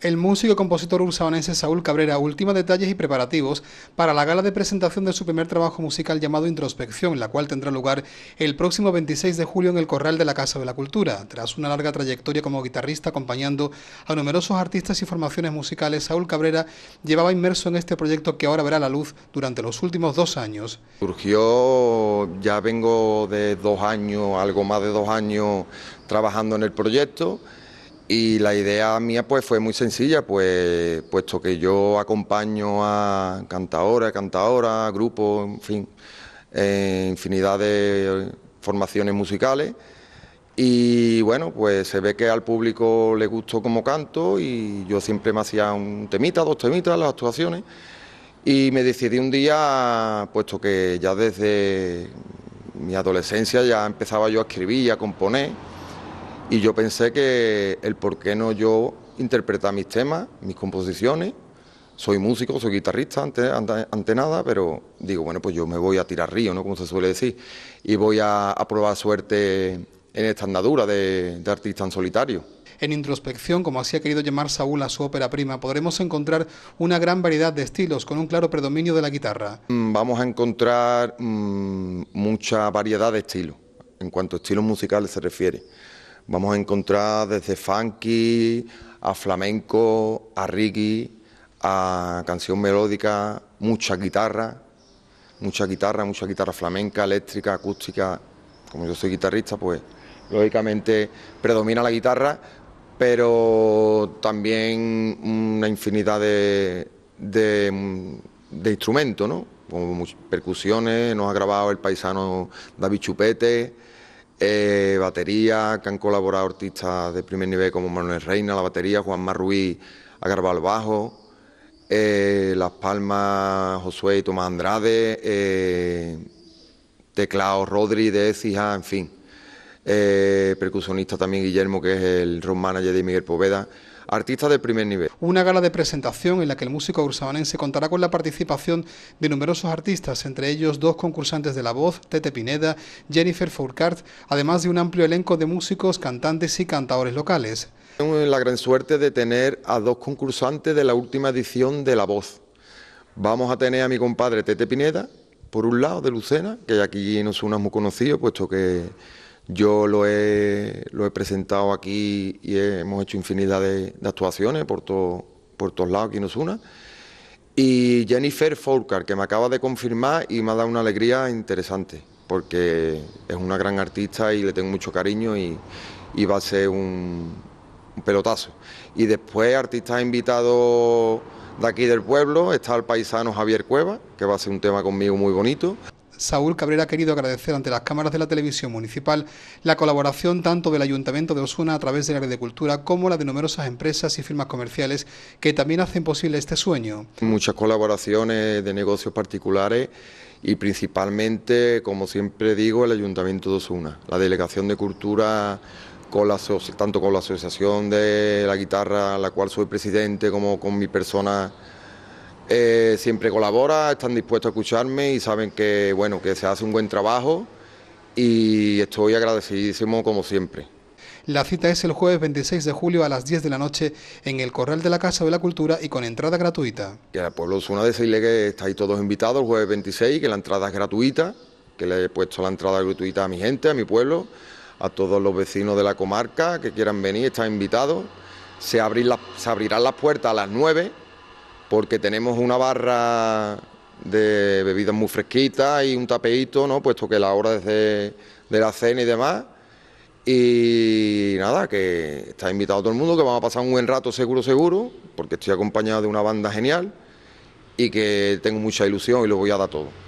El músico y compositor ursaonense Saúl Cabrera ultima detalles y preparativos para la gala de presentación de su primer trabajo musical llamado Introspección, la cual tendrá lugar el próximo 26 de julio en el Corral de la Casa de la Cultura. Tras una larga trayectoria como guitarrista acompañando a numerosos artistas y formaciones musicales, Saúl Cabrera llevaba inmerso en este proyecto que ahora verá la luz durante los últimos dos años. Surgió, ya vengo de dos años, algo más de dos años trabajando en el proyecto. Y la idea mía pues fue muy sencilla, pues puesto que yo acompaño a cantadores, cantadoras, grupos, en fin, eh, infinidad de formaciones musicales. Y bueno, pues se ve que al público le gustó como canto y yo siempre me hacía un temita, dos temitas, las actuaciones. Y me decidí un día, puesto que ya desde mi adolescencia ya empezaba yo a escribir y a componer y yo pensé que el por qué no yo interpretar mis temas, mis composiciones. Soy músico, soy guitarrista ante, nada, pero digo, bueno, pues yo me voy a tirar río, ¿no? Como se suele decir. Y voy a, probar suerte en esta andadura de, artista en solitario. En introspección, como así ha querido llamar Saúl a su ópera prima, podremos encontrar una gran variedad de estilos con un claro predominio de la guitarra. Mm, vamos a encontrar mm, mucha variedad de estilos, en cuanto a estilos musicales se refiere Vamos a encontrar desde funky a flamenco, a reggae, a canción melódica, mucha guitarra, mucha guitarra, mucha guitarra flamenca, eléctrica, acústica. Como yo soy guitarrista, pues lógicamente predomina la guitarra, pero también una infinidad de, de, de instrumentos, ¿no? Como percusiones, nos ha grabado el paisano David Chupete eh, batería, que han colaborado artistas de primer nivel como Manuel Reina, la batería, Juan Marruí ha bajo, eh, Las Palmas, Josué y Tomás Andrade, eh, ...Teclao Rodríguez Rodri de Ecija, en fin. percusionista también Guillermo, que es el road manager de Miguel Poveda artistas de primer nivel. Una gala de presentación en la que el músico ursavanense contará con la participación de numerosos artistas, entre ellos dos concursantes de La Voz, Tete Pineda, Jennifer Fourcart, además de un amplio elenco de músicos, cantantes y cantadores locales. Tengo la gran suerte de tener a dos concursantes de la última edición de La Voz. Vamos a tener a mi compadre Tete Pineda, por un lado, de Lucena, que aquí no es muy conocido, puesto que yo lo he, presentado aquí y hemos hecho infinidad de, actuaciones por, por todos lados aquí nos una... Y Jennifer Folkar, que me acaba de confirmar y me ha dado una alegría interesante, porque es una gran artista y le tengo mucho cariño y, va a ser un, pelotazo. Y después artista invitado de aquí del pueblo, está el paisano Javier Cueva, que va a hacer un tema conmigo muy bonito. Saúl Cabrera ha querido agradecer ante las cámaras de la televisión municipal la colaboración tanto del Ayuntamiento de Osuna a través de la Red de cultura como la de numerosas empresas y firmas comerciales que también hacen posible este sueño. Muchas colaboraciones de negocios particulares y principalmente, como siempre digo, el Ayuntamiento de Osuna, la Delegación de Cultura con tanto con la Asociación de la Guitarra, la cual soy presidente, como con mi persona eh, siempre colabora, están dispuestos a escucharme y saben que, bueno, que se hace un buen trabajo y estoy agradecidísimo como siempre. La cita es el jueves 26 de julio a las 10 de la noche en el Corral de la Casa de la Cultura y con entrada gratuita. Que al pueblo de decirle que estáis todos invitados el jueves 26, que la entrada es gratuita, que le he puesto la entrada gratuita a mi gente, a mi pueblo, a todos los vecinos de la comarca que quieran venir, están invitados. Se, abrir se abrirán las puertas a las 9 porque tenemos una barra de bebidas muy fresquitas y un tapeito, ¿no? puesto que la hora desde de la cena y demás. Y nada, que está invitado todo el mundo, que vamos a pasar un buen rato seguro, seguro, porque estoy acompañado de una banda genial y que tengo mucha ilusión y lo voy a dar todo.